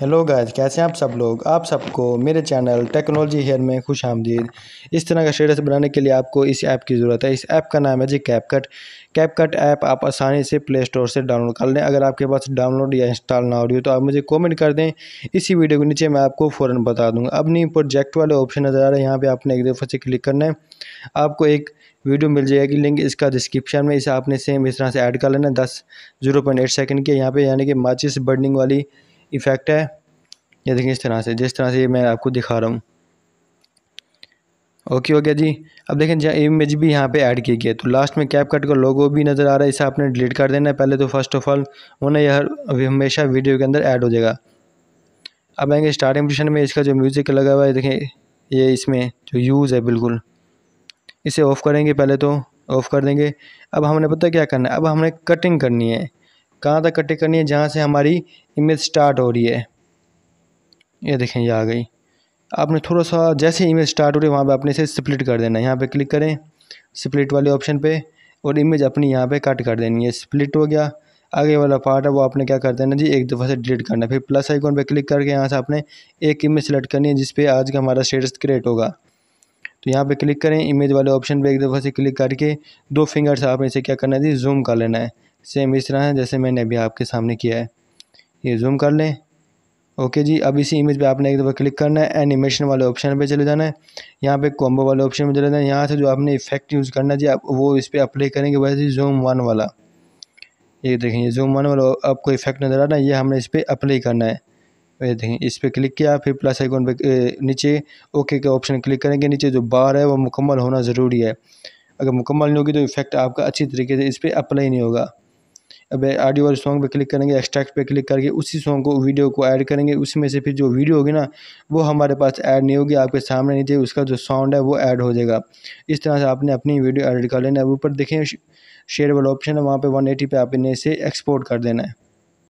hello guys कैसे हैं आप सब लोग आप सबको मेरे चैनल टेक्नोलॉजी हेयर में खुश आमदीद इस तरह का स्टेटस बनाने के लिए आपको इस ऐप की ज़रूरत है इस ऐप का नाम है जी कैपकट कैपकट ऐप आप आसानी से प्ले स्टोर से डाउनलोड कर लें अगर आपके पास डाउनलोड या इंस्टॉल ना हो रही हो तो आप मुझे कमेंट कर दें इसी वीडियो के नीचे मैं आपको फ़ौर बता दूँगा अब नहीं प्रोजेक्ट वाले ऑप्शन नज़र आ रहे हैं यहाँ पर आपने एक दफ़ा से क्लिक करना है आपको एक वीडियो मिल जाएगी लिंक इसका डिस्क्रिप्शन में इसे आपने सेम इस तरह से ऐड कर लेना दस जीरो पॉइंट एट सेकेंड के यहाँ पे यानी कि माचिस बर्निंग वाली इफ़ेक्ट है ये देखें इस तरह से जिस तरह से ये मैं आपको दिखा रहा हूँ ओके हो गया जी अब देखें जहाँ इमेज भी यहाँ पे ऐड की गई है तो लास्ट में कैप कट का लोगो भी नज़र आ रहा है इसे आपने डिलीट कर देना है पहले तो फर्स्ट ऑफ ऑल उन्हें यह हमेशा वीडियो के अंदर ऐड हो जाएगा अब आएंगे स्टार्टिंग पोजिशन में इसका जो म्यूज़िक लगा हुआ है देखें ये इसमें जो यूज़ है बिल्कुल इसे ऑफ़ करेंगे पहले तो ऑफ़ कर देंगे अब हमने पता क्या करना है अब हमने कटिंग करनी है कहाँ तक कटिंग करनी है जहाँ से हमारी इमेज स्टार्ट हो रही है ये देखें ये आ गई आपने थोड़ा सा जैसे इमेज स्टार्ट हो रही है वहाँ पर आपने इसे स्प्लिट कर देना है यहाँ पर क्लिक करें स्प्लिट वाले ऑप्शन पर और इमेज अपनी यहाँ पर कट कर देनी है स्प्लिट हो गया आगे वाला पार्ट है वो आपने क्या कर देना जी एक दफ़ा से डिलीट करना है फिर प्लस आइकॉन पे क्लिक करके यहाँ से आपने एक इमेज सेलेक्ट करनी है जिसपे आज का हमारा स्टेटस क्रिएट होगा तो यहाँ पे क्लिक करें इमेज वाले ऑप्शन पे एक दफ़ा से क्लिक करके दो फिंगर से आपने इसे क्या करना है जी जूम कर लेना है सेम इस तरह है जैसे मैंने अभी आपके सामने किया है ये जूम कर लें ओके जी अब इसी इमेज पे आपने एक दफ़ा क्लिक करना है एनिमेशन वाले ऑप्शन पे चले जाना है यहाँ पे कॉम्बो वाले ऑप्शन में चले जाना है यहाँ से जो आपने इफेक्ट यूज़ करना है जी आप वो इस पर अप्लाई करेंगे वैसे जूम वन वाला ये देखें जूम वन वाला आपको इफेक्ट नज़र आ रहा है ये हमने इस पर अप्लाई करना है ये देखें इस पर क्लिक किया फिर प्लस आइकॉन पे नीचे ओके का ऑप्शन क्लिक करेंगे नीचे जो बार है वो मुकम्मल होना ज़रूरी है अगर मुकम्मल नहीं होगी तो इफेक्ट आपका अच्छी तरीके से इस पर अप्लाई नहीं होगा अब ऑडियो वाले सॉन्ग पे क्लिक करेंगे एक्सट्रैक्ट पे क्लिक करके उसी सॉन्ग को वीडियो को ऐड करेंगे उसमें से फिर जो वीडियो होगी ना वो हमारे पास ऐड नहीं होगी आपके सामने नहीं थी उसका जो साउंड है वो ऐड हो जाएगा इस तरह से आपने अपनी वीडियो एडिट कर लेना है ऊपर देखें शेयर वाला ऑप्शन है वहाँ पर वन एटी पे आपने इसे एक्सपोर्ट कर देना है